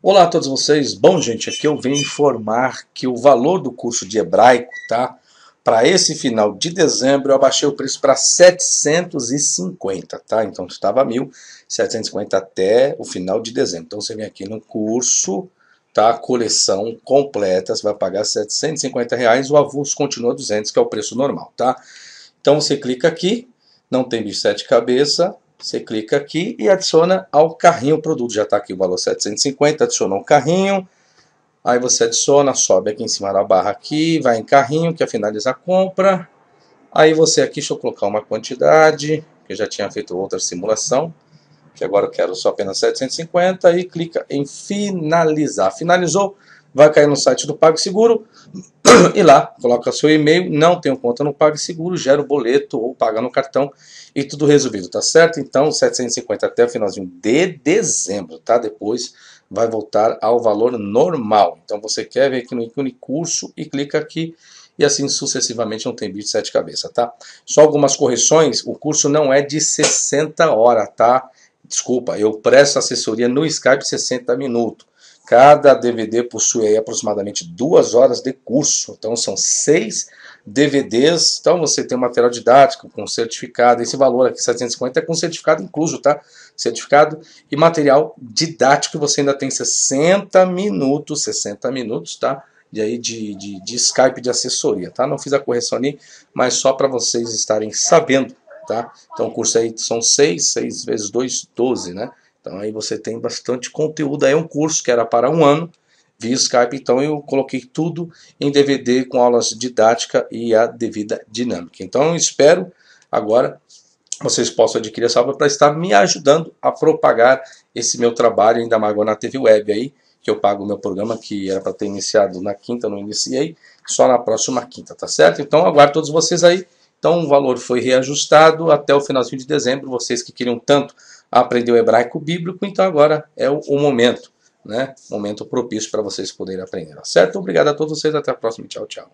Olá a todos vocês. Bom, gente, aqui eu venho informar que o valor do curso de hebraico, tá? Para esse final de dezembro, eu abaixei o preço para 750, tá? Então estava 1.750 até o final de dezembro. Então você vem aqui no curso, tá? Coleção completa, você vai pagar 750 reais. O avulso continua 200, que é o preço normal, tá? Então você clica aqui, não tem bicho sete cabeça, você clica aqui e adiciona ao carrinho o produto. Já está aqui o valor 750, Adicionou o carrinho. Aí você adiciona, sobe aqui em cima da barra aqui, vai em carrinho, que é finaliza a compra. Aí você aqui, deixa eu colocar uma quantidade, que eu já tinha feito outra simulação, que agora eu quero só apenas 750, e clica em finalizar. Finalizou, vai cair no site do PagSeguro e lá coloca seu e-mail, não tem conta no PagSeguro, gera o boleto ou paga no cartão e tudo resolvido, tá certo? Então, 750 até o finalzinho de dezembro, tá? Depois vai voltar ao valor normal. Então, você quer ver aqui no ícone curso e clica aqui e assim sucessivamente não tem bicho de sete cabeças, tá? Só algumas correções, o curso não é de 60 horas, tá? Desculpa, eu presto assessoria no Skype 60 minutos. Cada DVD possui aproximadamente duas horas de curso, então são seis DVDs. Então você tem um material didático com certificado, esse valor aqui 750 é com certificado incluso, tá? Certificado e material didático. Você ainda tem 60 minutos, 60 minutos, tá? De aí de, de, de Skype de assessoria, tá? Não fiz a correção ali, mas só para vocês estarem sabendo, tá? Então o curso aí são seis, seis vezes dois, doze, né? Então aí você tem bastante conteúdo. Aí é um curso que era para um ano via Skype, então eu coloquei tudo em DVD com aulas didática e a devida dinâmica. Então eu espero agora vocês possam adquirir essa aula para estar me ajudando a propagar esse meu trabalho ainda mais agora na TV Web aí, que eu pago o meu programa que era para ter iniciado na quinta, não iniciei, só na próxima quinta, tá certo? Então aguardo todos vocês aí. Então o valor foi reajustado até o finalzinho de dezembro, vocês que queriam tanto aprendeu hebraico bíblico, então agora é o, o momento, né? Momento propício para vocês poderem aprender, tá certo? Obrigado a todos vocês, até a próxima, tchau, tchau.